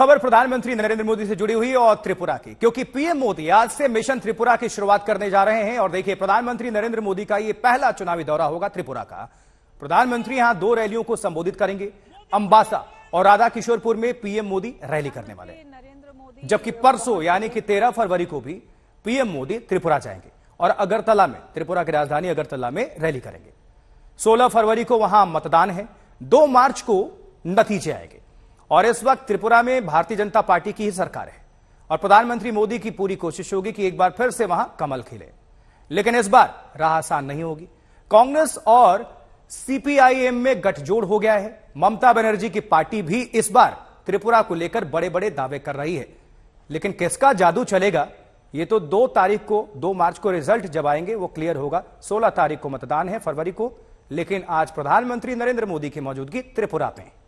खबर प्रधानमंत्री नरेंद्र मोदी से जुड़ी हुई और त्रिपुरा की क्योंकि पीएम मोदी आज से मिशन त्रिपुरा की शुरुआत करने जा रहे हैं और देखिए प्रधानमंत्री नरेंद्र मोदी का यह पहला चुनावी दौरा होगा त्रिपुरा का प्रधानमंत्री यहां दो रैलियों को संबोधित करेंगे अंबासा और राधा किशोरपुर में पीएम मोदी रैली करने वाले जबकि परसों यानी कि तेरह फरवरी को भी पीएम मोदी त्रिपुरा जाएंगे और अगरतला में त्रिपुरा की राजधानी अगरतला में रैली करेंगे सोलह फरवरी को वहां मतदान है दो मार्च को नतीजे आएंगे और इस वक्त त्रिपुरा में भारतीय जनता पार्टी की ही सरकार है और प्रधानमंत्री मोदी की पूरी कोशिश होगी कि एक बार फिर से वहां कमल खिले लेकिन इस बार राह आसान नहीं होगी कांग्रेस और सीपीआईएम में गठजोड़ हो गया है ममता बनर्जी की पार्टी भी इस बार त्रिपुरा को लेकर बड़े बड़े दावे कर रही है लेकिन किसका जादू चलेगा ये तो दो तारीख को दो मार्च को रिजल्ट जब आएंगे वो क्लियर होगा सोलह तारीख को मतदान है फरवरी को लेकिन आज प्रधानमंत्री नरेंद्र मोदी की मौजूदगी त्रिपुरा में